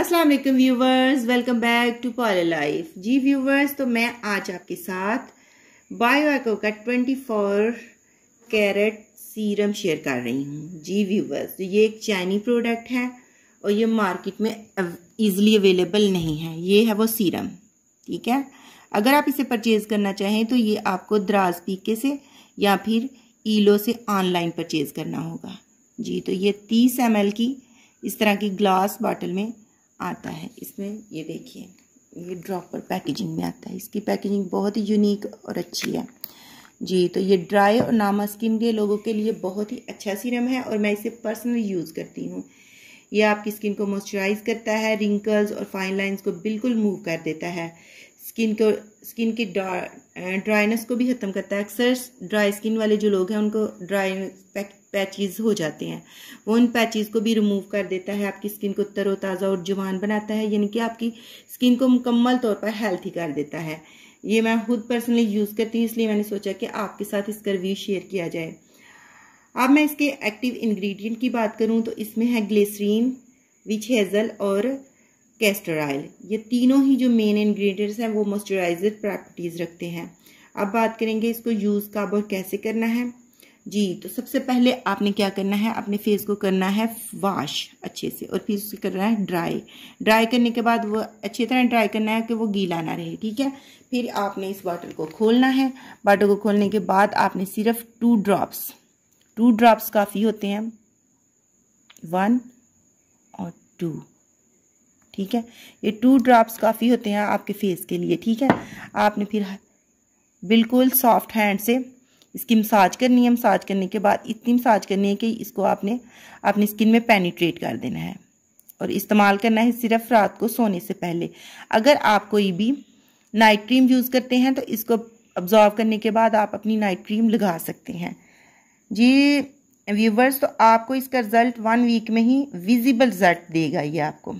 अस्सलाम वालेकुम viewers welcome back to polar life जी व्यूवर्स तो मैं आज आपके साथ बायो एक्ो का twenty four carat serum share कर रही हूँ जी व्यूवर्स तो ये एक चाइनी प्रोडक्ट है और ये मार्केट में ईज़िली अवेलेबल नहीं है ये है वो सीरम ठीक है अगर आप इसे परचेज़ करना चाहें तो ये आपको द्रास पीके से या फिर ईलो से ऑनलाइन परचेज़ करना होगा जी तो ये तीस एम की इस तरह की ग्लास बॉटल में आता है इसमें ये देखिए ये ड्रॉपर पैकेजिंग में आता है इसकी पैकेजिंग बहुत ही यूनिक और अच्छी है जी तो ये ड्राई और नामा स्किन के लोगों के लिए बहुत ही अच्छा सीरम है और मैं इसे पर्सनली यूज़ करती हूँ यह आपकी स्किन को मॉइस्चराइज करता है रिंकल्स और फाइन लाइंस को बिल्कुल मूव कर देता है स्किन को स्किन की ड्राइनेस को भी ख़त्म करता है अक्सर ड्राई स्किन वाले जो लोग हैं उनको ड्राई पैचेस हो जाते हैं वो उन पैचेस को भी रिमूव कर देता है आपकी स्किन को तरोताज़ा और जवान बनाता है यानी कि आपकी स्किन को मुकम्मल तौर पर हेल्थी कर देता है ये मैं खुद पर्सनली यूज़ करती हूँ इसलिए मैंने सोचा कि आपके साथ इसका रिव्यू शेयर किया जाए अब मैं इसके एक्टिव इन्ग्रीडियंट की बात करूँ तो इसमें है ग्लिसरीन विच हेज़ल और कैस्टर ऑयल ये तीनों ही जो मेन इन्ग्रीडियंट्स हैं वो मॉइस्चराइजर प्रॉपर्टीज़ रखते हैं अब बात करेंगे इसको यूज़ कब और कैसे करना है जी तो सबसे पहले आपने क्या करना है अपने फेस को करना है वॉश अच्छे से और फिर उसको करना है ड्राई ड्राई करने के बाद वो अच्छी तरह ड्राई करना है कि वो गीला ना रहे ठीक है फिर आपने इस बॉटल को खोलना है बॉटल को खोलने के बाद आपने सिर्फ टू ड्रॉप्स टू ड्रॉप्स काफ़ी होते हैं वन और टू ठीक है ये टू ड्रॉप्स काफ़ी होते हैं आपके फेस के लिए ठीक है आपने फिर बिल्कुल सॉफ्ट हैंड से इसकी मसाज करनी है मसाज करने के बाद इतनी मसाज करनी है कि इसको आपने अपनी स्किन में पेनिट्रेट कर देना है और इस्तेमाल करना है सिर्फ रात को सोने से पहले अगर आप कोई भी नाइट क्रीम यूज़ करते हैं तो इसको अब्जॉर्व करने के बाद आप अपनी नाइट क्रीम लगा सकते हैं जी व्यूवर्स तो आपको इसका रिज़ल्ट वन वीक में ही विजिबल रिज़ल्ट देगा ये आपको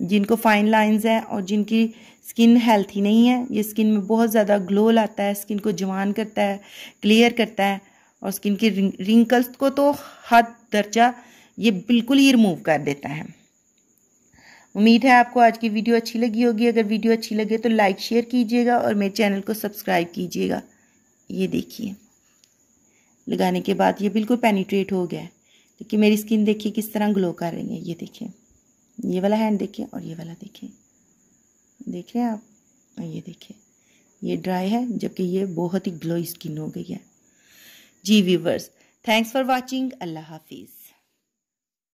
जिनको फाइन लाइंस हैं और जिनकी स्किन हेल्थी नहीं है ये स्किन में बहुत ज़्यादा ग्लो लाता है स्किन को जवान करता है क्लियर करता है और स्किन की रिंकल्स को तो हद दर्जा ये बिल्कुल ही रिमूव कर देता है उम्मीद है आपको आज की वीडियो अच्छी लगी होगी अगर वीडियो अच्छी लगे तो लाइक शेयर कीजिएगा और मेरे चैनल को सब्सक्राइब कीजिएगा ये देखिए लगाने के बाद ये बिल्कुल पेनिट्रेट हो गया है तो मेरी स्किन देखिए किस तरह ग्लो कर रही है ये देखिए ये वाला हैंड देखिए और ये वाला देखिए देख रहे हैं आप और ये देखिए ये ड्राई है जबकि ये बहुत ही ग्लोई स्किन हो गई है जी व्यूवर्स थैंक्स फॉर वॉचिंग अल्लाह हाफिज़